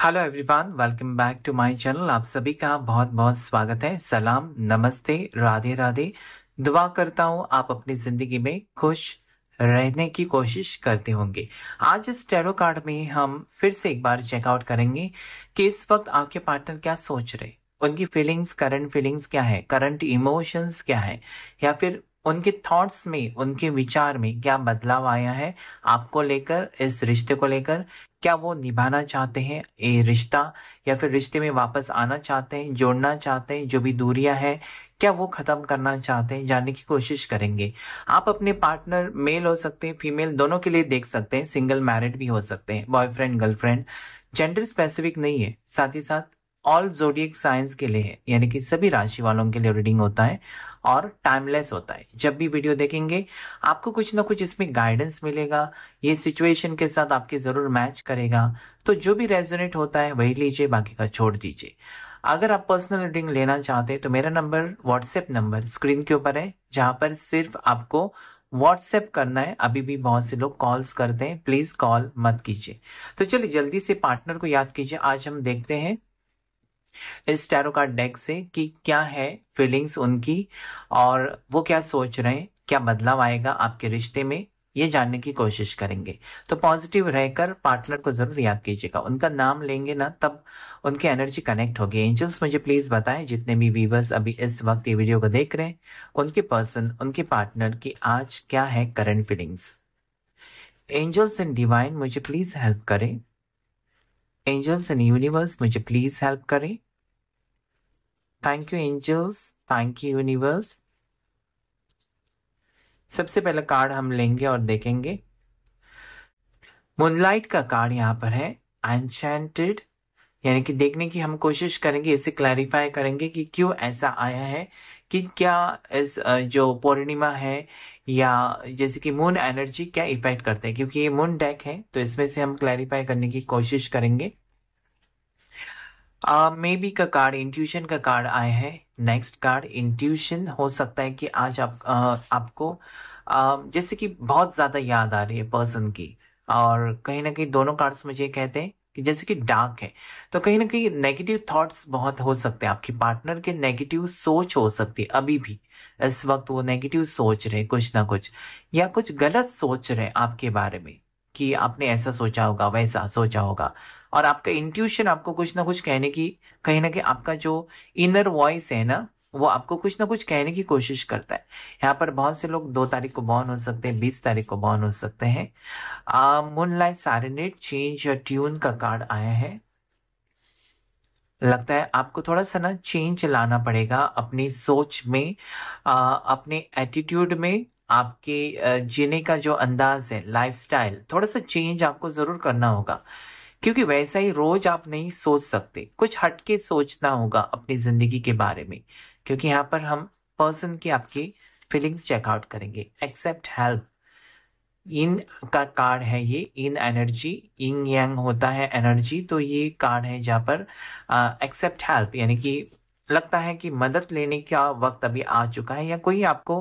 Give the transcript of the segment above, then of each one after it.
hello everyone welcome back to my channel आप सभी का बहुत बहुत स्वागत है सलाम नमस्ते राधे राधे दुआ करता हूँ आप अपनी जिंदगी में खुश रहने की कोशिश करते होंगे आज इस टेरो कार्ड में हम फिर से एक बार चेकआउट करेंगे कि इस वक्त आपके पार्टनर क्या सोच रहे उनकी फीलिंग्स करंट फीलिंग्स क्या है करंट इमोशंस क्या है या फिर उनके थॉट्स में उनके विचार में क्या बदलाव आया है आपको लेकर इस रिश्ते को लेकर क्या वो निभाना चाहते हैं ये रिश्ता या फिर रिश्ते में वापस आना चाहते हैं जोड़ना चाहते हैं जो भी दूरियां हैं क्या वो ख़त्म करना चाहते हैं जानने की कोशिश करेंगे आप अपने पार्टनर मेल हो सकते हैं फीमेल दोनों के लिए देख सकते हैं सिंगल मैरिड भी हो सकते हैं बॉयफ्रेंड गर्लफ्रेंड जेंडर स्पेसिफिक नहीं है साथ ही साथ ऑल जोडियक साइंस के लिए है यानी कि सभी राशि वालों के लिए रीडिंग होता है और टाइमलेस होता है जब भी वीडियो देखेंगे आपको कुछ ना कुछ इसमें गाइडेंस मिलेगा ये सिचुएशन के साथ आपके ज़रूर मैच करेगा तो जो भी रेजोनेट होता है वही लीजिए बाकी का छोड़ दीजिए अगर आप पर्सनल रीडिंग लेना चाहते हैं तो मेरा नंबर व्हाट्सएप नंबर स्क्रीन के ऊपर है जहां पर सिर्फ आपको व्हाट्सएप करना है अभी भी बहुत से लोग कॉल्स करते हैं प्लीज़ कॉल मत कीजिए तो चलिए जल्दी से पार्टनर को याद कीजिए आज हम देखते हैं इस टैरो कार्ड डेक से कि क्या है फीलिंग्स उनकी और वो क्या सोच रहे हैं क्या बदलाव आएगा आपके रिश्ते में ये जानने की कोशिश करेंगे तो पॉजिटिव रहकर पार्टनर को जरूर याद कीजिएगा उनका नाम लेंगे ना तब उनकी एनर्जी कनेक्ट होगी एंजल्स मुझे प्लीज बताएं जितने भी व्यूवर्स अभी इस वक्त ये वीडियो को देख रहे हैं उनके पर्सन उनके पार्टनर की आज क्या है current feelings angels and divine मुझे प्लीज हेल्प करें एंजल्स एंड यूनिवर्स मुझे प्लीज हेल्प करें thank you angels thank you universe सबसे पहला कार्ड हम लेंगे और देखेंगे मूनलाइट का कार्ड यहाँ पर है एनचेंटेड यानी कि देखने की हम कोशिश करेंगे इसे क्लैरिफाई करेंगे कि क्यों ऐसा आया है कि क्या इस जो पूर्णिमा है या जैसे कि मून एनर्जी क्या इफेक्ट करते हैं क्योंकि ये मून डेक है तो इसमें से हम क्लैरिफाई करने की कोशिश करेंगे मे uh, बी का कार्ड इंट्यूशन का कार्ड आए हैं नेक्स्ट कार्ड इंट्यूशन हो सकता है कि आज आप uh, आपको uh, जैसे कि बहुत ज़्यादा याद आ रही है पर्सन की और कहीं ना कहीं दोनों कार्ड्स मुझे कहते हैं कि जैसे कि डार्क है तो कहीं ना कहीं नेगेटिव थॉट्स बहुत हो सकते हैं आपके पार्टनर के नेगेटिव सोच हो सकती है अभी भी इस वक्त वो नेगेटिव सोच रहे कुछ ना कुछ या कुछ गलत सोच रहे आपके बारे में कि आपने ऐसा सोचा होगा वैसा सोचा होगा और आपका इंट्यूशन आपको कुछ ना कुछ कहने की कहीं ना कहीं आपका जो इनर वॉइस है ना वो आपको कुछ ना कुछ कहने की कोशिश करता है यहाँ पर बहुत से लोग दो तारीख को बॉर्न हो सकते हैं बीस तारीख को बॉर्न हो सकते हैं मून लाइट सारेनेट चेंज या ट्यून का कार्ड आया है लगता है आपको थोड़ा सा ना चेंज लाना पड़ेगा अपनी सोच में आ, अपने एटीट्यूड में आपके जीने का जो अंदाज है लाइफस्टाइल थोड़ा सा चेंज आपको ज़रूर करना होगा क्योंकि वैसा ही रोज आप नहीं सोच सकते कुछ हटके सोचना होगा अपनी ज़िंदगी के बारे में क्योंकि यहाँ पर हम पर्सन की आपकी फीलिंग्स चेकआउट करेंगे एक्सेप्ट हेल्प इन का कार्ड है ये इन एनर्जी इन यंग होता है एनर्जी तो ये कार्ड है जहाँ पर एक्सेप्ट हेल्प यानी कि लगता है कि मदद लेने का वक्त अभी आ चुका है या कोई आपको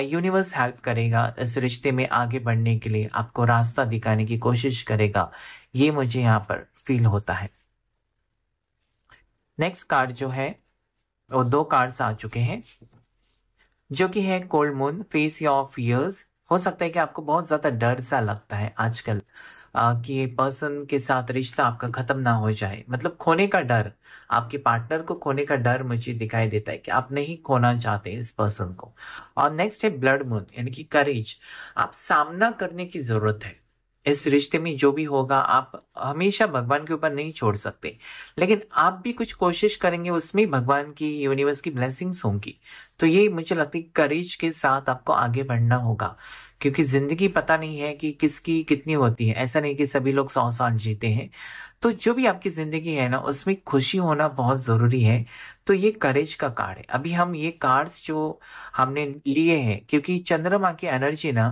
यूनिवर्स हेल्प करेगा इस रिश्ते में आगे बढ़ने के लिए आपको रास्ता दिखाने की कोशिश करेगा ये मुझे यहाँ पर फील होता है नेक्स्ट कार्ड जो है और दो कार्ड्स आ चुके हैं जो कि है cold moon face of years हो सकता है कि आपको बहुत ज़्यादा डर सा लगता है आजकल कि पर्सन के साथ रिश्ता आपका ख़त्म ना हो जाए मतलब खोने का डर आपके पार्टनर को खोने का डर मुझे दिखाई देता है कि आप नहीं खोना चाहते इस पर्सन को और नेक्स्ट है ब्लड मून यानी कि करेज आप सामना करने की ज़रूरत है इस रिश्ते में जो भी होगा आप हमेशा भगवान के ऊपर नहीं छोड़ सकते लेकिन आप भी कुछ कोशिश करेंगे उसमें भगवान की यूनिवर्स की ब्लेसिंग्स होंगी तो ये मुझे लगता है करेज के साथ आपको आगे बढ़ना होगा क्योंकि जिंदगी पता नहीं है कि किसकी कितनी होती है ऐसा नहीं कि सभी लोग सौ साल जीते हैं तो जो भी आपकी जिंदगी है ना उसमें खुशी होना बहुत जरूरी है तो ये करेज का कार्ड है अभी हम ये कार्ड्स जो हमने लिए हैं क्योंकि चंद्रमा की एनर्जी ना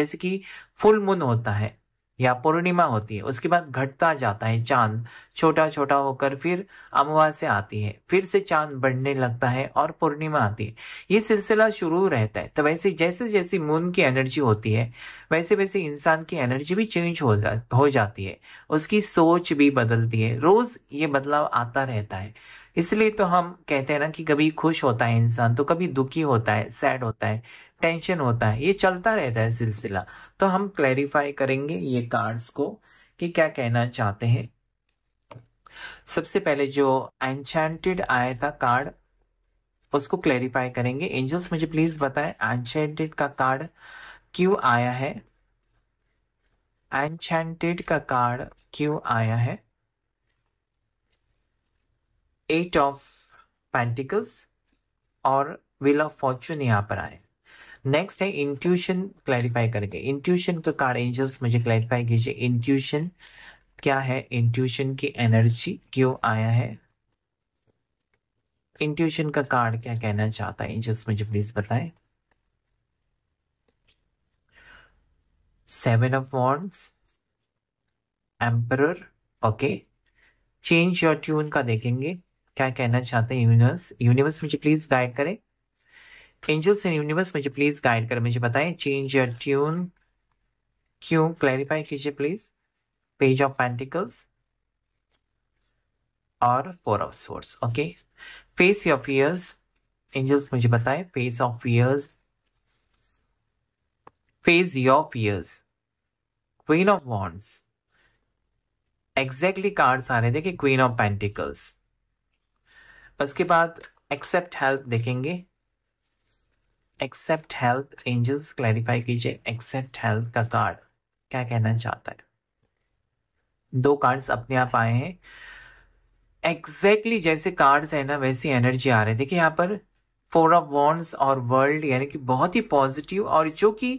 जैसे कि फुल मून होता है या पूर्णिमा होती है उसके बाद घटता जाता है चांद छोटा छोटा होकर फिर अमावस्या आती है फिर से चांद बढ़ने लगता है और पूर्णिमा आती है ये सिलसिला शुरू रहता है तो वैसे जैसे जैसी मून की एनर्जी होती है वैसे वैसे इंसान की एनर्जी भी चेंज हो जा हो जाती है उसकी सोच भी बदलती है रोज ये बदलाव आता रहता है इसलिए तो हम कहते हैं ना कि कभी खुश होता है इंसान तो कभी दुखी होता है सैड होता है टेंशन होता है ये चलता रहता है सिलसिला तो हम क्लैरिफाई करेंगे ये कार्ड्स को कि क्या कहना चाहते हैं सबसे पहले जो एनचैंटेड आया था कार्ड उसको क्लैरिफाई करेंगे एंजल्स मुझे प्लीज बताएं एनचैंटेड का कार्ड क्यों आया है एनचैंटेड का कार्ड क्यों आया है एट ऑफ पेंटिकल्स और विल ऑफ फॉर्चून यहां पर आए नेक्स्ट है इंट्यूशन क्लैरिफाई करके इंट्यूशन तो कार एंजल्स मुझे क्लैरिफाई कीजिए इंट्यूशन क्या है इंट्यूशन की एनर्जी क्यों आया है इंट्यूशन का कार्ड क्या कहना चाहता है एंजल्स मुझे प्लीज बताएं सेवन ऑफ वॉन्ड्स एम्पर ओके चेंज योर ट्यून का देखेंगे क्या कहना चाहते हैं यूनिवर्स यूनिवर्स मुझे प्लीज गाइड करें एंजल्स इन यूनिवर्स मुझे प्लीज गाइड करें मुझे बताएं चेंज योर ट्यून क्यों क्लैरिफाई कीजिए प्लीज पेज ऑफ पेंटिकल्स और four of swords okay face your fears angels मुझे बताएं face of fears face your fears queen of wands exactly cards आ रहे देखिए क्वीन ऑफ पेंटिकल्स उसके बाद एक्सेप्ट हेल्प देखेंगे एक्सेप्ट हेल्थ एंजल्स क्लैरिफाई कीजिए एक्सेप्ट हेल्थ का कार्ड क्या कहना चाहता है दो कार्ड्स अपने आप आए हैं एग्जैक्टली exactly जैसे कार्ड्स है ना वैसी एनर्जी आ रही है देखिए यहाँ पर फोर ऑफ वॉन्ड्स और वर्ल्ड यानी कि बहुत ही पॉजिटिव और जो कि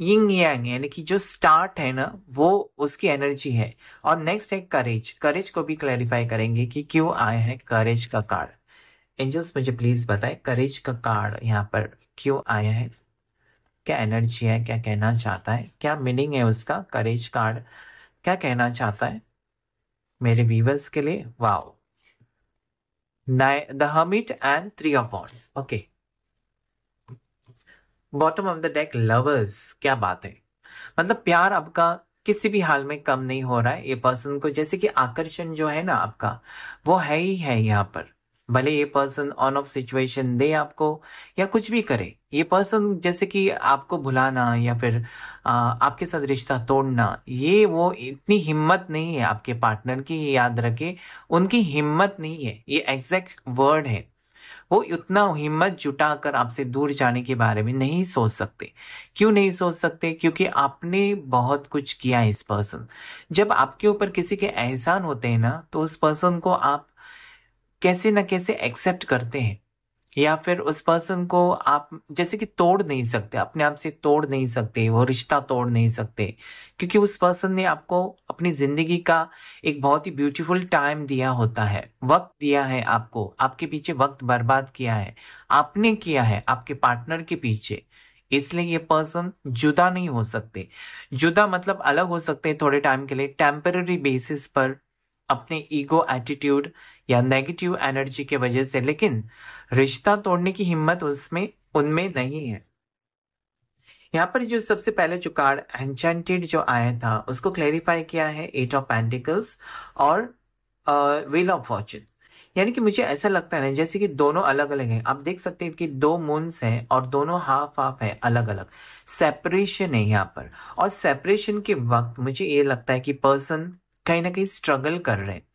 यिंग यांग यानी कि जो स्टार्ट है ना वो उसकी एनर्जी है और नेक्स्ट है करेज करेज को भी क्लैरिफाई करेंगे कि क्यों आए हैं करेज का कार्ड एंजल्स मुझे प्लीज बताएं करेज का कार्ड यहाँ पर क्यों आया है क्या एनर्जी है क्या कहना चाहता है क्या मीनिंग है उसका करेज कार्ड क्या कहना चाहता है मेरे व्यूवर्स के लिए wow the hermit and three of wands okay bottom of the deck lovers क्या बात है मतलब प्यार आपका किसी भी हाल में कम नहीं हो रहा है ये पर्सन को जैसे कि आकर्षण जो है ना आपका वो है ही है यहाँ पर भले ये पर्सन ऑन ऑफ सिचुएशन दे आपको या कुछ भी करे ये पर्सन जैसे कि आपको भुलाना या फिर आ, आपके साथ रिश्ता तोड़ना ये वो इतनी हिम्मत नहीं है आपके पार्टनर की याद रखे उनकी हिम्मत नहीं है ये एग्जैक्ट वर्ड है वो इतना हिम्मत जुटा कर आपसे दूर जाने के बारे में नहीं सोच सकते क्यों नहीं सोच सकते क्योंकि आपने बहुत कुछ किया इस पर्सन जब आपके ऊपर किसी के एहसान होते हैं ना तो उस पर्सन को आप कैसे ना कैसे एक्सेप्ट करते हैं या फिर उस पर्सन को आप जैसे कि तोड़ नहीं सकते अपने आप से तोड़ नहीं सकते वो रिश्ता तोड़ नहीं सकते क्योंकि उस पर्सन ने आपको अपनी ज़िंदगी का एक बहुत ही ब्यूटीफुल टाइम दिया होता है वक्त दिया है आपको आपके पीछे वक्त बर्बाद किया है आपने किया है आपके पार्टनर के पीछे इसलिए ये पर्सन जुदा नहीं हो सकते जुदा मतलब अलग हो सकते हैं थोड़े टाइम के लिए टेम्पररी बेसिस पर अपने ईगो एटीट्यूड या नेगेटिव एनर्जी के वजह से लेकिन रिश्ता तोड़ने की हिम्मत उसमें उनमें नहीं है यहाँ पर जो सबसे पहले जो कार्ड एंचेंटेड जो आया था उसको क्लैरिफाई किया है एट ऑफ पेंटिकल्स और व्हील ऑफ फॉर्चून यानी कि मुझे ऐसा लगता है ना जैसे कि दोनों अलग अलग हैं आप देख सकते हैं कि दो मून्स हैं और दोनों हाफ हाफ है अलग अलग सेपरेशन है यहाँ पर और सेपरेशन के वक्त मुझे ये लगता है कि पर्सन कहीं ना कहीं स्ट्रगल कर रहे हैं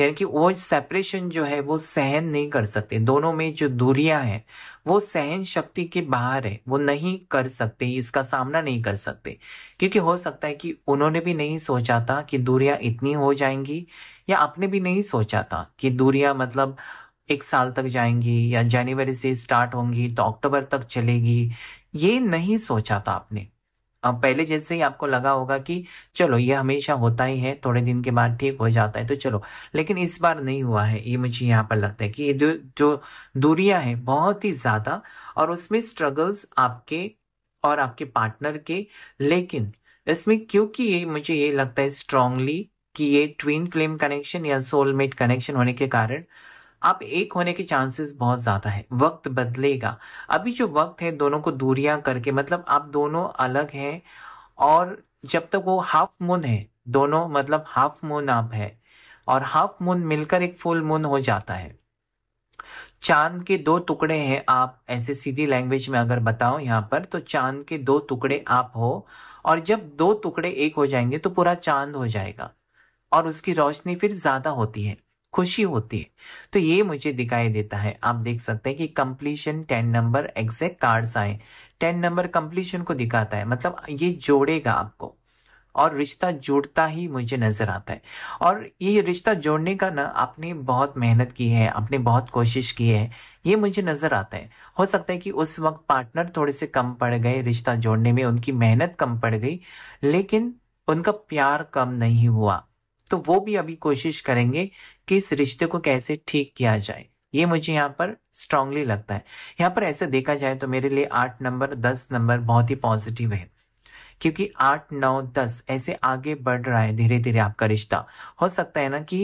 यानी कि वो सेपरेशन जो है वो सहन नहीं कर सकते दोनों में जो दूरियां हैं वो सहन शक्ति के बाहर है वो नहीं कर सकते इसका सामना नहीं कर सकते क्योंकि हो सकता है कि उन्होंने भी नहीं सोचा था कि दूरियां इतनी हो जाएंगी या आपने भी नहीं सोचा था कि दूरियां मतलब एक साल तक जाएंगी या जनवरी से स्टार्ट होंगी तो अक्टूबर तक चलेगी ये नहीं सोचा था आपने अब पहले जैसे ही आपको लगा होगा कि चलो ये हमेशा होता ही है थोड़े दिन के बाद ठीक हो जाता है तो चलो लेकिन इस बार नहीं हुआ है ये मुझे यहाँ पर लगता है कि ये जो जो दूरियाँ हैं बहुत ही ज़्यादा और उसमें स्ट्रगल्स आपके और आपके पार्टनर के लेकिन इसमें क्योंकि ये मुझे ये लगता है स्ट्रांगली कि ये ट्विन फ्लेम कनेक्शन या सोलमेट कनेक्शन होने के कारण आप एक होने के चांसेस बहुत ज्यादा है वक्त बदलेगा अभी जो वक्त है दोनों को दूरियां करके मतलब आप दोनों अलग हैं और जब तक वो हाफ मून है दोनों मतलब हाफ मून आप है और हाफ मून मिलकर एक फुल मून हो जाता है चांद के दो टुकड़े हैं आप ऐसे सीधी लैंग्वेज में अगर बताओ यहाँ पर तो चांद के दो टुकड़े आप हो और जब दो टुकड़े एक हो जाएंगे तो पूरा चांद हो जाएगा और उसकी रोशनी फिर ज्यादा होती है खुशी होती है तो ये मुझे दिखाई देता है आप देख सकते हैं कि completion ten number exact cards आए टेन नंबर कंप्लीशन को दिखाता है मतलब ये जोड़ेगा आपको और रिश्ता जोड़ता ही मुझे नजर आता है और ये रिश्ता जोड़ने का ना आपने बहुत मेहनत की है आपने बहुत कोशिश की है ये मुझे नजर आता है हो सकता है कि उस वक्त पार्टनर थोड़े से कम पड़ गए रिश्ता जोड़ने में उनकी मेहनत कम पड़ गई लेकिन उनका प्यार कम नहीं हुआ तो वो भी अभी कोशिश करेंगे कि इस रिश्ते को कैसे ठीक किया जाए ये मुझे यहाँ पर स्ट्रांगली लगता है यहाँ पर ऐसे देखा जाए तो मेरे लिए आठ नंबर दस नंबर बहुत ही पॉजिटिव है क्योंकि आठ नौ दस ऐसे आगे बढ़ रहा है धीरे धीरे आपका रिश्ता हो सकता है ना कि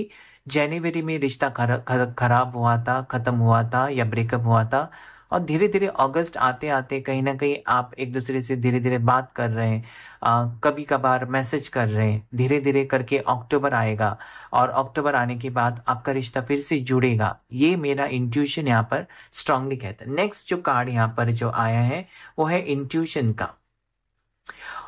जनवरी में रिश्ता खराब हुआ था ख़त्म हुआ था या ब्रेकअप हुआ था और धीरे धीरे अगस्त आते आते कहीं ना कहीं आप एक दूसरे से धीरे धीरे बात कर रहे हैं आ, कभी कभार मैसेज कर रहे हैं धीरे धीरे करके अक्टूबर आएगा और अक्टूबर आने के बाद आपका रिश्ता फिर से जुड़ेगा ये मेरा इंट्यूशन यहाँ पर स्ट्रांगली कहता है नेक्स्ट जो कार्ड यहाँ पर जो आया है वो है इंट्यूशन का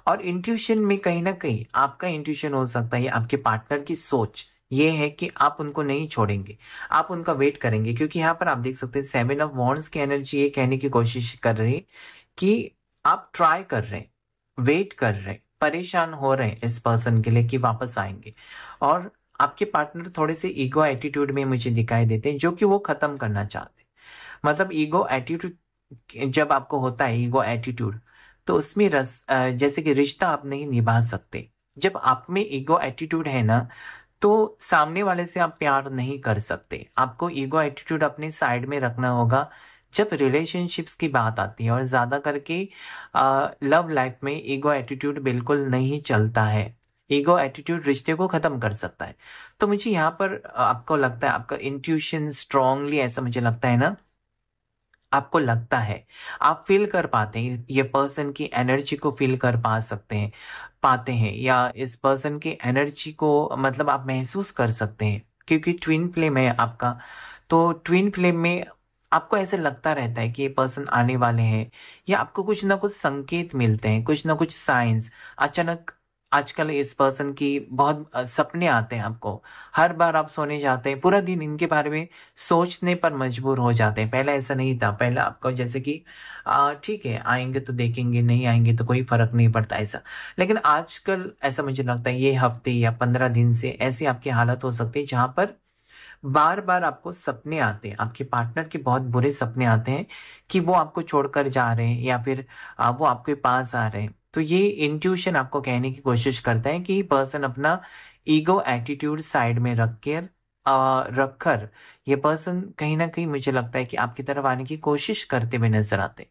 और इंट्यूशन में कहीं ना कहीं आपका इंट्यूशन हो सकता है आपके पार्टनर की सोच ये है कि आप उनको नहीं छोड़ेंगे आप उनका वेट करेंगे क्योंकि यहाँ पर आप देख सकते हैं सेवन ऑफ वॉन्ड्स की एनर्जी ये कहने की कोशिश कर रही है कि आप ट्राई कर रहे हैं वेट कर रहे हैं परेशान हो रहे हैं इस पर्सन के लिए कि वापस आएंगे और आपके पार्टनर थोड़े से ईगो एटीट्यूड में मुझे दिखाई देते हैं जो कि वो खत्म करना चाहते हैं मतलब ईगो एटीट्यूड जब आपको होता है ईगो एटीट्यूड तो उसमें रस जैसे कि रिश्ता आप नहीं निभा सकते जब आप में ईगो एटीट्यूड है ना तो सामने वाले से आप प्यार नहीं कर सकते आपको ईगो एटीट्यूड अपने साइड में रखना होगा जब रिलेशनशिप्स की बात आती है और ज़्यादा करके आ, लव लाइफ में ईगो एटीट्यूड बिल्कुल नहीं चलता है ईगो एटीट्यूड रिश्ते को ख़त्म कर सकता है तो मुझे यहाँ पर आपको लगता है आपका इंट्यूशन स्ट्रांगली ऐसा मुझे लगता है ना आपको लगता है आप फील कर पाते हैं ये पर्सन की एनर्जी को फील कर पा सकते हैं पाते हैं या इस पर्सन की एनर्जी को मतलब आप महसूस कर सकते हैं क्योंकि ट्विन फ्लेम है आपका तो ट्विन फ्लेम में आपको ऐसे लगता रहता है कि ये पर्सन आने वाले हैं या आपको कुछ ना कुछ संकेत मिलते हैं कुछ ना कुछ साइंस अचानक आजकल इस पर्सन की बहुत सपने आते हैं आपको हर बार आप सोने जाते हैं पूरा दिन इनके बारे में सोचने पर मजबूर हो जाते हैं पहले ऐसा नहीं था पहले आपको जैसे कि ठीक है आएंगे तो देखेंगे नहीं आएंगे तो कोई फर्क नहीं पड़ता ऐसा लेकिन आजकल ऐसा मुझे लगता है ये हफ्ते या पंद्रह दिन से ऐसी आपकी हालत हो सकती है जहाँ पर बार बार आपको सपने आते हैं आपके पार्टनर के बहुत बुरे सपने आते हैं कि वो आपको छोड़कर जा रहे हैं या फिर वो आपके पास आ रहे हैं तो ये इंट्यूशन आपको कहने की कोशिश करता है कि पर्सन अपना ईगो एटीट्यूड साइड में रख कर रखकर ये पर्सन कहीं ना कहीं मुझे लगता है कि आपकी तरफ आने की कोशिश करते हुए नजर आते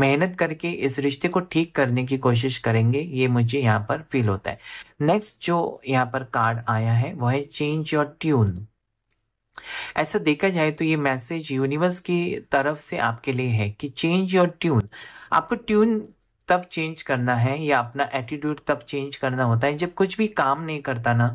मेहनत करके इस रिश्ते को ठीक करने की कोशिश करेंगे ये मुझे यहाँ पर फील होता है नेक्स्ट जो यहाँ पर कार्ड आया है वह है चेंज योर ट्यून ऐसा देखा जाए तो ये मैसेज यूनिवर्स की तरफ से आपके लिए है कि चेंज योर ट्यून आपको ट्यून तब चेंज करना है या अपना एटीट्यूड तब चेंज करना होता है जब कुछ भी काम नहीं करता ना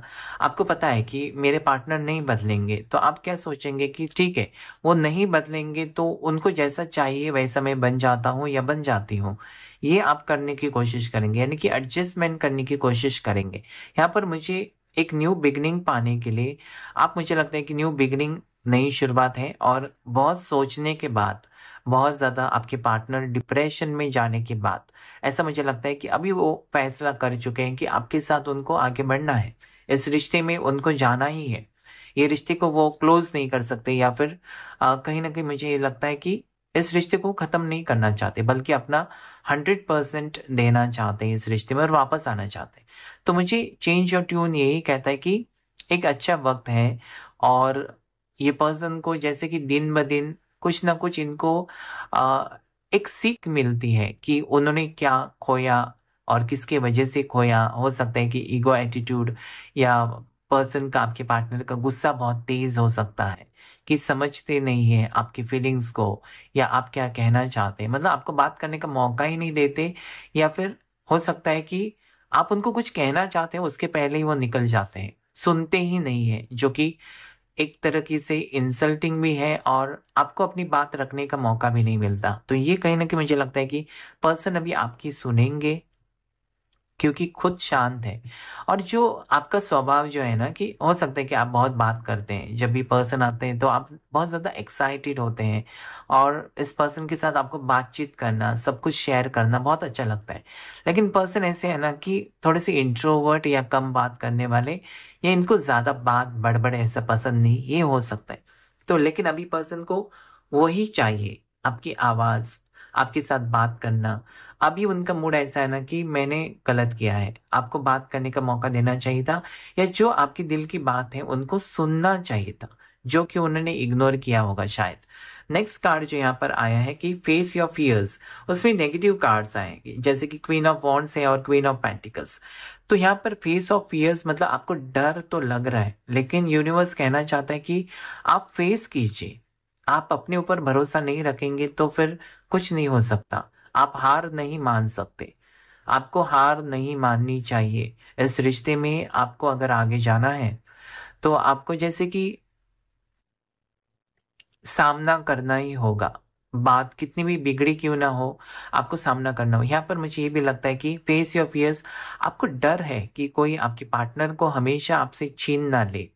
आपको पता है कि मेरे पार्टनर नहीं बदलेंगे तो आप क्या सोचेंगे कि ठीक है वो नहीं बदलेंगे तो उनको जैसा चाहिए वैसा मैं बन जाता हूँ या बन जाती हूँ ये आप करने की कोशिश करेंगे यानी कि एडजस्टमेंट करने की कोशिश करेंगे यहाँ पर मुझे एक न्यू बिगनिंग पाने के लिए आप मुझे लगता है कि न्यू बिगनिंग नई शुरुआत है और बहुत सोचने के बाद बहुत ज़्यादा आपके पार्टनर डिप्रेशन में जाने के बाद ऐसा मुझे लगता है कि अभी वो फैसला कर चुके हैं कि आपके साथ उनको आगे बढ़ना है इस रिश्ते में उनको जाना ही है ये रिश्ते को वो क्लोज नहीं कर सकते या फिर कहीं ना कहीं मुझे ये लगता है कि इस रिश्ते को ख़त्म नहीं करना चाहते बल्कि अपना हंड्रेड परसेंट देना चाहते हैं इस रिश्ते में और वापस आना चाहते हैं तो मुझे चेंज ऑफ ट्यून यही कहता है कि एक अच्छा वक्त है और ये पर्सन को जैसे कि दिन ब दिन कुछ ना कुछ इनको आ, एक सीख मिलती है कि उन्होंने क्या खोया और किसके वजह से खोया हो सकता है कि ईगो एटीट्यूड या पर्सन का आपके पार्टनर का गुस्सा बहुत तेज हो सकता है कि समझते नहीं है आपकी फीलिंग्स को या आप क्या कहना चाहते हैं मतलब आपको बात करने का मौका ही नहीं देते या फिर हो सकता है कि आप उनको कुछ कहना चाहते हैं उसके पहले ही वो निकल जाते हैं सुनते ही नहीं है जो कि एक तरीके से इंसल्टिंग भी है और आपको अपनी बात रखने का मौका भी नहीं मिलता तो ये कहीं ना कहीं मुझे लगता है कि पर्सन अभी आपकी सुनेंगे क्योंकि खुद शांत है और जो आपका स्वभाव जो है ना कि हो सकता है कि आप बहुत बात करते हैं जब भी पर्सन आते हैं तो आप बहुत ज़्यादा एक्साइटेड होते हैं और इस पर्सन के साथ आपको बातचीत करना सब कुछ शेयर करना बहुत अच्छा लगता है लेकिन पर्सन ऐसे है ना कि थोड़े से इंट्रोवर्ट या कम बात करने वाले या इनको ज़्यादा बात बड़बड़ ऐसा पसंद नहीं ये हो सकता है तो लेकिन अभी पर्सन को वही चाहिए आपकी आवाज़ आपके साथ बात करना अभी उनका मूड ऐसा है ना कि मैंने गलत किया है आपको बात करने का मौका देना चाहिए था या जो आपके दिल की बात है उनको सुनना चाहिए था जो कि उन्होंने इग्नोर किया होगा शायद नेक्स्ट कार्ड जो यहाँ पर आया है कि फेस योर फियर्स उसमें नेगेटिव कार्ड्स आए जैसे कि क्वीन ऑफ वॉन्ड्स है और क्वीन ऑफ पेंटिकल्स तो यहाँ पर फेस ऑफ फियर्स मतलब आपको डर तो लग रहा है लेकिन यूनिवर्स कहना चाहता है कि आप फेस कीजिए आप अपने ऊपर भरोसा नहीं रखेंगे तो फिर कुछ नहीं हो सकता आप हार नहीं मान सकते आपको हार नहीं माननी चाहिए इस रिश्ते में आपको अगर आगे जाना है तो आपको जैसे कि सामना करना ही होगा बात कितनी भी बिगड़ी क्यों ना हो आपको सामना करना हो यहाँ पर मुझे ये भी लगता है कि फेस योर फियर्स आपको डर है कि कोई आपके पार्टनर को हमेशा आपसे छीन ना ले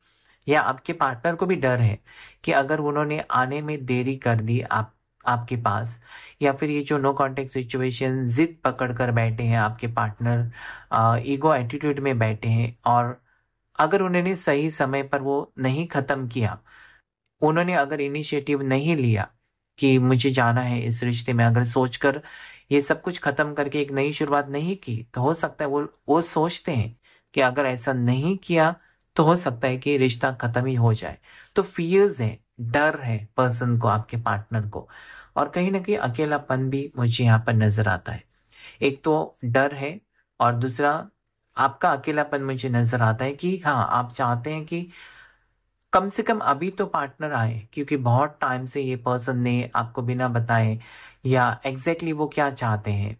या आपके पार्टनर को भी डर है कि अगर उन्होंने आने में देरी कर दी आप आपके पास या फिर ये जो नो कॉन्टेक्ट सिचुएशन जिद पकड़ कर बैठे हैं आपके पार्टनर ईगो एटीट्यूड में बैठे हैं और अगर उन्होंने सही समय पर वो नहीं ख़त्म किया उन्होंने अगर इनिशिएटिव नहीं लिया कि मुझे जाना है इस रिश्ते में अगर सोचकर ये सब कुछ ख़त्म करके एक नई शुरुआत नहीं की तो हो सकता है वो वो सोचते हैं कि अगर ऐसा नहीं किया तो हो सकता है कि रिश्ता ख़त्म ही हो जाए तो फियर्स हैं डर है पर्सन को आपके पार्टनर को और कहीं ना कहीं अकेलापन भी मुझे यहाँ पर नजर आता है एक तो डर है और दूसरा आपका अकेलापन मुझे नजर आता है कि हाँ आप चाहते हैं कि कम से कम अभी तो पार्टनर आए क्योंकि बहुत टाइम से ये पर्सन ने आपको बिना बताए या एग्जैक्टली exactly वो क्या चाहते हैं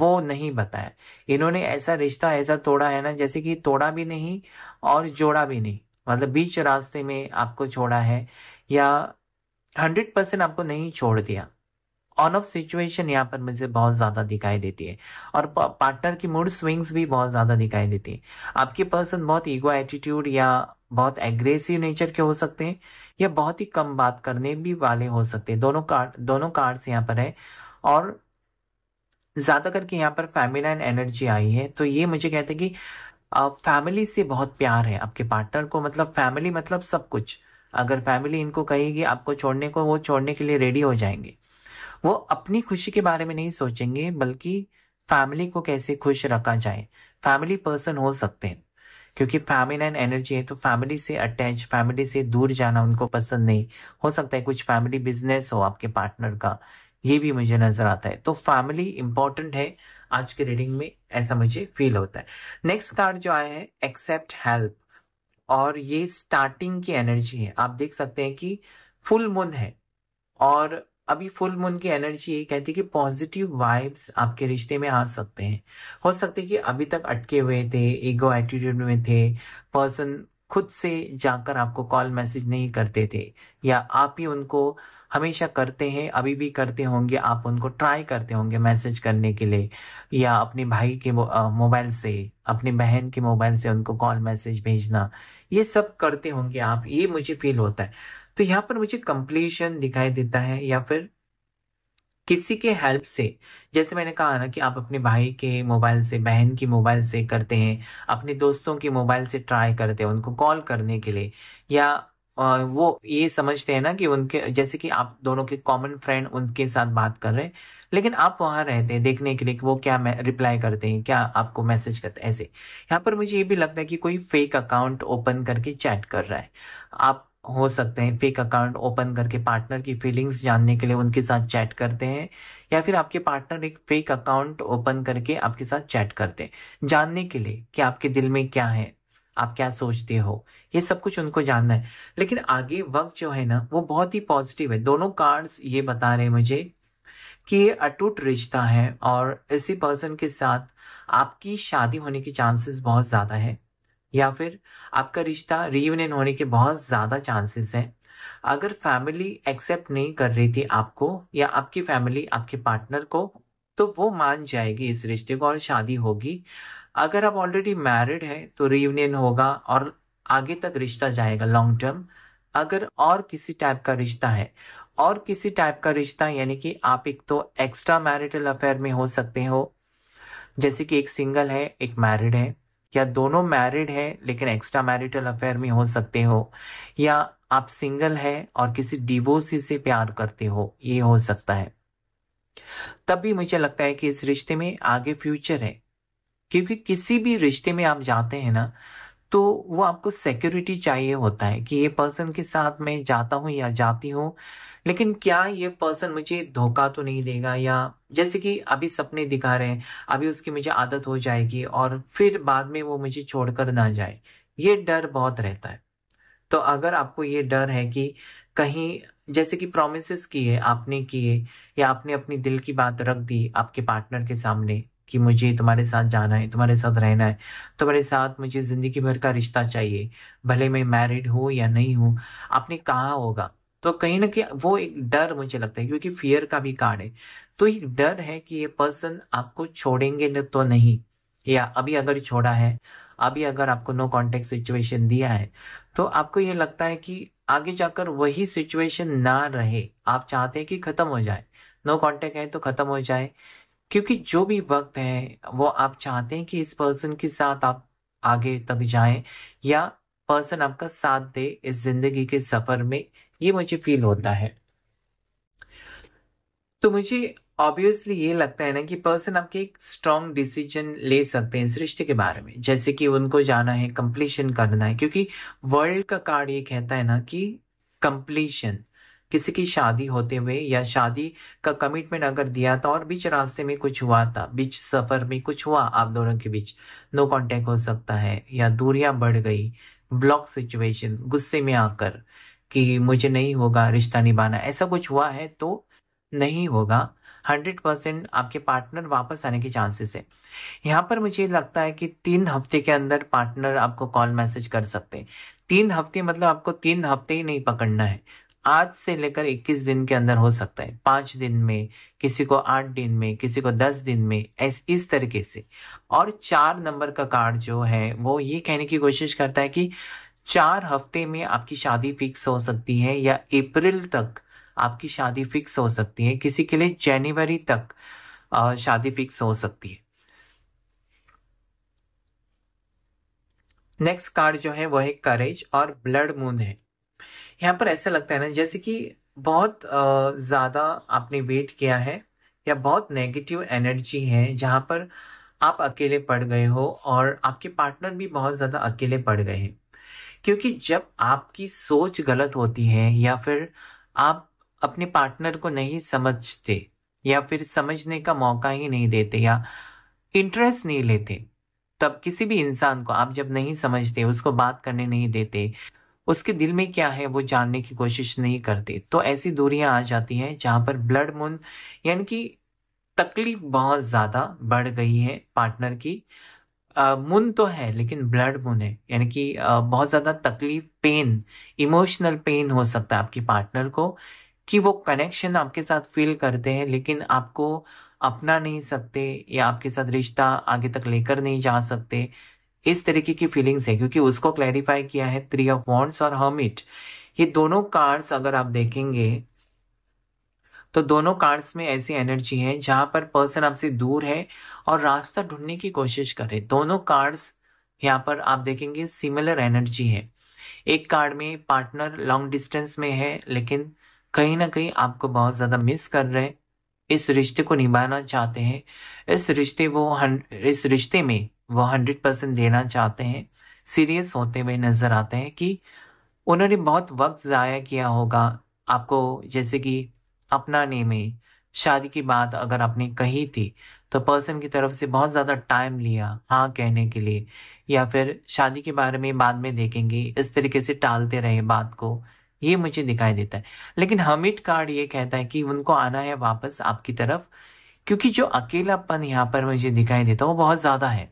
वो नहीं बताया इन्होंने ऐसा रिश्ता ऐसा तोड़ा है ना जैसे कि तोड़ा भी नहीं और जोड़ा भी नहीं मतलब बीच रास्ते में आपको छोड़ा है या हंड्रेड परसेंट आपको नहीं छोड़ दिया ऑन ऑफ सिचुएशन यहाँ पर मुझे बहुत ज़्यादा दिखाई देती है और पार्टनर की मूड स्विंग्स भी बहुत ज़्यादा दिखाई देती है आपके पर्सन बहुत ईगो एटीट्यूड या बहुत एग्रेसिव नेचर के हो सकते हैं या बहुत ही कम बात करने भी वाले हो सकते हैं दोनों कार्ड दोनों कार्ड्स यहाँ पर है और ज़्यादा करके यहाँ पर फैमिलाइन एनर्जी आई है तो ये मुझे कहते हैं कि फैमिली से बहुत प्यार है आपके पार्टनर को मतलब फैमिली मतलब सब कुछ अगर फैमिली इनको कहेगी आपको छोड़ने को वो छोड़ने के लिए रेडी हो जाएंगे वो अपनी खुशी के बारे में नहीं सोचेंगे बल्कि फैमिली को कैसे खुश रखा जाए फैमिली पर्सन हो सकते हैं क्योंकि फैमिली एंड एनर्जी है तो फैमिली से अटैच फैमिली से दूर जाना उनको पसंद नहीं हो सकता है कुछ फैमिली बिजनेस हो आपके पार्टनर का ये भी मुझे नजर आता है तो फैमिली इंपॉर्टेंट है आज के रीडिंग में ऐसा मुझे फील होता है नेक्स्ट कार्ड जो आया है एक्सेप्ट हेल्प और ये स्टार्टिंग की एनर्जी है आप देख सकते हैं कि फुल मून है और अभी फुल मून की एनर्जी ये कहती है कि पॉजिटिव वाइब्स आपके रिश्ते में आ सकते हैं हो सकते कि अभी तक अटके हुए थे ईगो एटीट्यूड में थे पर्सन खुद से जाकर आपको कॉल मैसेज नहीं करते थे या आप ही उनको हमेशा करते हैं अभी भी करते होंगे आप उनको ट्राई करते होंगे मैसेज करने के लिए या अपने भाई के मोबाइल से अपनी बहन के मोबाइल से उनको कॉल मैसेज भेजना ये सब करते होंगे आप ये मुझे फील होता है तो यहाँ पर मुझे कंप्लीशन दिखाई देता है या फिर किसी के हेल्प से जैसे मैंने कहा ना कि आप अपने भाई के मोबाइल से बहन की मोबाइल से करते हैं अपने दोस्तों के मोबाइल से ट्राई करते हैं उनको कॉल करने के लिए या वो ये समझते हैं ना कि उनके जैसे कि आप दोनों के कॉमन फ्रेंड उनके साथ बात कर रहे हैं लेकिन आप वहां रहते हैं देखने के लिए कि वो क्या रिप्लाई करते हैं क्या आपको मैसेज करते हैं ऐसे यहाँ पर मुझे ये भी लगता है कि कोई फेक अकाउंट ओपन करके चैट कर रहा है आप हो सकते हैं फेक अकाउंट ओपन करके पार्टनर की फीलिंग्स जानने के लिए उनके साथ चैट करते हैं या फिर आपके पार्टनर एक फेक अकाउंट ओपन करके आपके साथ चैट करते हैं जानने के लिए कि आपके दिल में क्या है आप क्या सोचते हो ये सब कुछ उनको जानना है लेकिन आगे वक्त जो है ना वो बहुत ही पॉजिटिव है दोनों कार्ड्स ये बता रहे हैं मुझे कि ये अटूट रिश्ता है और इसी पर्सन के साथ आपकी शादी होने के चांसेस बहुत ज़्यादा है या फिर आपका रिश्ता रीयूनियन होने के बहुत ज़्यादा चांसेस हैं अगर फैमिली एक्सेप्ट नहीं कर रही थी आपको या आपकी फैमिली आपके पार्टनर को तो वो मान जाएगी इस रिश्ते को और शादी होगी अगर आप ऑलरेडी मैरिड हैं तो रीयूनियन होगा और आगे तक रिश्ता जाएगा लॉन्ग टर्म अगर और किसी टाइप का रिश्ता है और किसी टाइप का रिश्ता यानी कि आप एक तो एक्स्ट्रा मैरिटल अफेयर में हो सकते हो जैसे कि एक सिंगल है एक मैरिड है या दोनों मैरिड है लेकिन एक्स्ट्रा मैरिटल अफेयर में हो सकते हो या आप सिंगल है और किसी डिवोर्सी से प्यार करते हो ये हो सकता है तब भी मुझे लगता है कि इस रिश्ते में आगे फ्यूचर है क्योंकि किसी भी रिश्ते में आप जाते हैं ना तो वो आपको सिक्योरिटी चाहिए होता है कि ये पर्सन के साथ मैं जाता हूँ या जाती हूँ लेकिन क्या ये पर्सन मुझे धोखा तो नहीं देगा या जैसे कि अभी सपने दिखा रहे हैं अभी उसकी मुझे आदत हो जाएगी और फिर बाद में वो मुझे छोड़कर ना जाए ये डर बहुत रहता है तो अगर आपको ये डर है कि कहीं जैसे कि प्रोमिस किए आपने किए या आपने अपनी दिल की बात रख दी आपके पार्टनर के सामने कि मुझे तुम्हारे साथ जाना है तुम्हारे साथ रहना है तुम्हारे साथ मुझे ज़िंदगी भर का रिश्ता चाहिए भले मैं मैरिड हूँ या नहीं हूँ आपने कहा होगा तो कहीं ना कहीं वो एक डर मुझे लगता है क्योंकि फियर का भी कार्ड है तो एक डर है कि ये पर्सन आपको छोड़ेंगे न तो नहीं या अभी अगर छोड़ा है अभी अगर आपको नो कॉन्टेक्ट सिचुएशन दिया है तो आपको ये लगता है कि आगे जाकर वही सिचुएशन ना रहे आप चाहते हैं कि खत्म हो जाए नो कॉन्टेक्ट है तो खत्म हो जाए क्योंकि जो भी वक्त है वो आप चाहते हैं कि इस पर्सन के साथ आप आगे तक जाएं या पर्सन आपका साथ दे इस जिंदगी के सफर में ये मुझे फील होता है तो मुझे ऑब्वियसली ये लगता है ना कि पर्सन आपके एक स्ट्रांग डिसीजन ले सकते हैं इस रिश्ते के बारे में जैसे कि उनको जाना है कंप्लीशन करना है क्योंकि वर्ल्ड का कार्ड ये कहता है ना कि कंप्लीशन किसी की शादी होते हुए या शादी का कमिटमेंट अगर दिया था और बीच रास्ते में कुछ हुआ था बीच सफर में कुछ हुआ आप दोनों के बीच नो कांटेक्ट हो सकता है या दूरियां बढ़ गई ब्लॉक सिचुएशन गुस्से में आकर कि मुझे नहीं होगा रिश्ता निभाना ऐसा कुछ हुआ है तो नहीं होगा हंड्रेड परसेंट आपके पार्टनर वापस आने के चांसेस है यहाँ पर मुझे लगता है कि तीन हफ्ते के अंदर पार्टनर आपको कॉल मैसेज कर सकते हैं तीन हफ्ते मतलब आपको तीन हफ्ते ही नहीं पकड़ना है आज से लेकर 21 दिन के अंदर हो सकता है पांच दिन में किसी को आठ दिन में किसी को दस दिन में ऐस इस तरीके से और चार नंबर का कार्ड जो है वो ये कहने की कोशिश करता है कि चार हफ्ते में आपकी शादी फिक्स हो सकती है या अप्रैल तक आपकी शादी फिक्स हो सकती है किसी के लिए जनवरी तक शादी फिक्स हो सकती है नेक्स्ट कार्ड जो है वह है करेज और ब्लड मून है यहाँ पर ऐसा लगता है ना जैसे कि बहुत ज़्यादा आपने वेट किया है या बहुत नेगेटिव एनर्जी है जहाँ पर आप अकेले पड़ गए हो और आपके पार्टनर भी बहुत ज़्यादा अकेले पड़ गए हैं क्योंकि जब आपकी सोच गलत होती है या फिर आप अपने पार्टनर को नहीं समझते या फिर समझने का मौका ही नहीं देते या इंटरेस्ट नहीं लेते तब किसी भी इंसान को आप जब नहीं समझते उसको बात करने नहीं देते उसके दिल में क्या है वो जानने की कोशिश नहीं करते तो ऐसी दूरियां आ जाती हैं जहाँ पर ब्लड मून यानी कि तकलीफ बहुत ज़्यादा बढ़ गई है पार्टनर की मुन तो है लेकिन ब्लड मुन है यानी कि बहुत ज़्यादा तकलीफ पेन इमोशनल पेन हो सकता है आपके पार्टनर को कि वो कनेक्शन आपके साथ फील करते हैं लेकिन आपको अपना नहीं सकते या आपके साथ रिश्ता आगे तक लेकर नहीं जा सकते इस तरीके की फीलिंग्स है क्योंकि उसको क्लैरिफाई किया है थ्री ऑफ वॉन्ट्स और हर्मिट ये दोनों कार्ड्स अगर आप देखेंगे तो दोनों कार्ड्स में ऐसी एनर्जी है जहां पर पर्सन आपसे दूर है और रास्ता ढूंढने की कोशिश करे दोनों कार्ड्स यहाँ पर आप देखेंगे सिमिलर एनर्जी है एक कार्ड में पार्टनर लॉन्ग डिस्टेंस में है लेकिन कहीं ना कहीं आपको बहुत ज़्यादा मिस कर रहे हैं इस रिश्ते को निभाना चाहते हैं इस रिश्ते वो इस रिश्ते में वो हंड्रेड परसेंट देना चाहते हैं सीरियस होते हुए नज़र आते हैं कि उन्होंने बहुत वक्त ज़ाया किया होगा आपको जैसे कि अपनाने में शादी की बात अगर आपने कही थी तो पर्सन की तरफ से बहुत ज़्यादा टाइम लिया हाँ कहने के लिए या फिर शादी के बारे में बाद में देखेंगे इस तरीके से टालते रहे बात को ये मुझे दिखाई देता है लेकिन हमिट कार्ड ये कहता है कि उनको आना है वापस आपकी तरफ क्योंकि जो अकेलापन यहाँ पर मुझे दिखाई देता है वो बहुत ज़्यादा है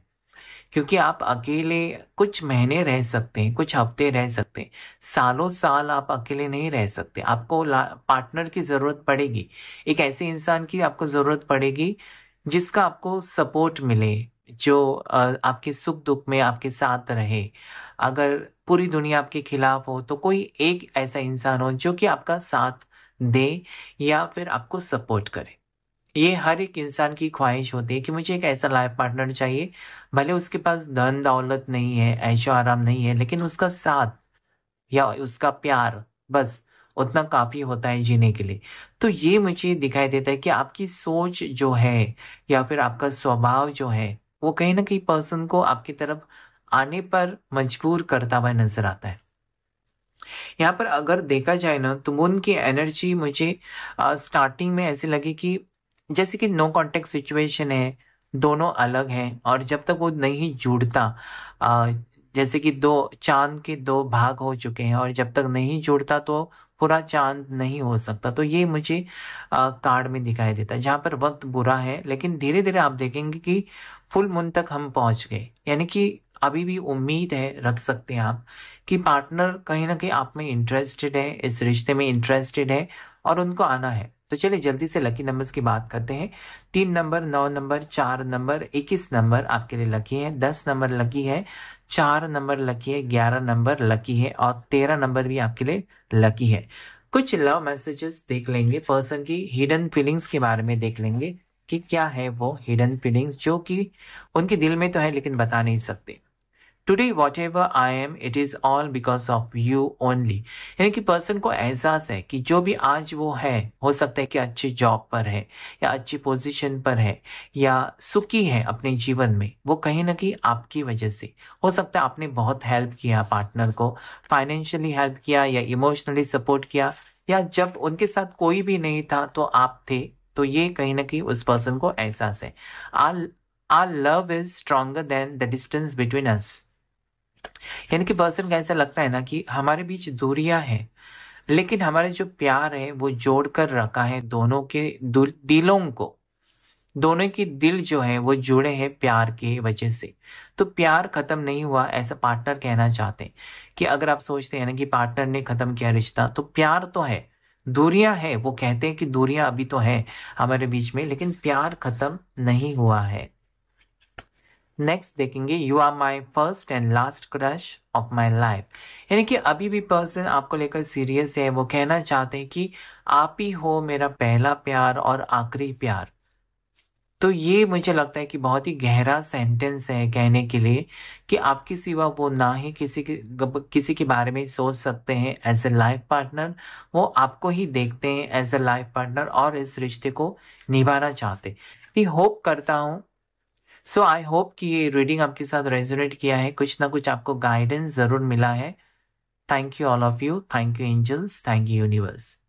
क्योंकि आप अकेले कुछ महीने रह सकते हैं कुछ हफ्ते रह सकते हैं सालों साल आप अकेले नहीं रह सकते आपको पार्टनर की ज़रूरत पड़ेगी एक ऐसे इंसान की आपको ज़रूरत पड़ेगी जिसका आपको सपोर्ट मिले जो आपके सुख दुख में आपके साथ रहे अगर पूरी दुनिया आपके खिलाफ हो तो कोई एक ऐसा इंसान हो जो कि आपका साथ दे या फिर आपको सपोर्ट करे ये हर एक इंसान की ख्वाहिश होती है कि मुझे एक ऐसा लाइफ पार्टनर चाहिए भले उसके पास धन दौलत नहीं है ऐशो आराम नहीं है लेकिन उसका साथ या उसका प्यार बस उतना काफ़ी होता है जीने के लिए तो ये मुझे दिखाई देता है कि आपकी सोच जो है या फिर आपका स्वभाव जो है वो कहीं ना कहीं पर्सन को आपकी तरफ आने पर मजबूर करता हुआ नजर आता है यहाँ पर अगर देखा जाए ना तो मून की एनर्जी मुझे आ, स्टार्टिंग में ऐसे लगी कि जैसे कि नो कॉन्टेक्ट सिचुएशन है दोनों अलग हैं और जब तक वो नहीं जुड़ता जैसे कि दो चांद के दो भाग हो चुके हैं और जब तक नहीं जुड़ता तो पूरा चांद नहीं हो सकता तो ये मुझे कार्ड में दिखाई देता है जहाँ पर वक्त बुरा है लेकिन धीरे धीरे आप देखेंगे कि फुल मुन तक हम पहुँच गए यानी कि अभी भी उम्मीद है रख सकते हैं आप कि पार्टनर कहीं ना कहीं आप में इंटरेस्टेड है इस रिश्ते में इंटरेस्टेड है और उनको आना है तो चलिए जल्दी से लकी नंबर्स की बात करते हैं तीन नंबर नौ नंबर चार नंबर इक्कीस नंबर आपके लिए लकी है दस नंबर लकी है चार नंबर लकी है ग्यारह नंबर लकी है और तेरह नंबर भी आपके लिए लकी है कुछ लव मैसेजेस देख लेंगे पर्सन की हिडन फीलिंग्स के बारे में देख लेंगे कि क्या है वो हिडन फीलिंग्स जो कि उनके दिल में तो है लेकिन बता नहीं सकते today whatever I am it is all because of you only यानी कि पर्सन को एहसास है कि जो भी आज वो है हो सकता है कि अच्छी जॉब पर है या अच्छी पोजीशन पर है या सुखी है अपने जीवन में वो कहीं ना कहीं आपकी वजह से हो सकता है आपने बहुत हेल्प किया पार्टनर को फाइनेंशियली हेल्प किया या इमोशनली सपोर्ट किया या जब उनके साथ कोई भी नहीं था तो आप थे तो ये कहीं ना कहीं उस पर्सन को एहसास है our love is stronger than the distance between us यानी कि पर्सन का ऐसा लगता है ना कि हमारे बीच दूरियां हैं लेकिन हमारे जो प्यार है वो जोड़ कर रखा है दोनों के दिलों को दोनों के दिल जो है वो जुड़े हैं प्यार की वजह से तो प्यार ख़त्म नहीं हुआ ऐसा पार्टनर कहना चाहते हैं कि अगर आप सोचते हैं ना कि पार्टनर ने ख़त्म किया रिश्ता तो प्यार तो है दूरियां है वो कहते हैं कि दूरियां अभी तो है हमारे बीच में लेकिन प्यार ख़त्म नहीं हुआ है नेक्स्ट देखेंगे you are my first and last crush of my life यानी कि अभी भी पर्सन आपको लेकर सीरियस है वो कहना चाहते हैं कि आप ही हो मेरा पहला प्यार और आखिरी प्यार तो ये मुझे लगता है कि बहुत ही गहरा सेंटेंस है कहने के लिए कि आपके सिवा वो ना ही किसी के किसी के बारे में सोच सकते हैं एज ए लाइफ पार्टनर वो आपको ही देखते हैं एज ए लाइफ पार्टनर और इस रिश्ते को निभाना चाहते होप करता हूँ सो आई होप कि ये रीडिंग आपके साथ रेजोनेट किया है कुछ ना कुछ आपको गाइडेंस ज़रूर मिला है thank you all of you thank you angels thank you universe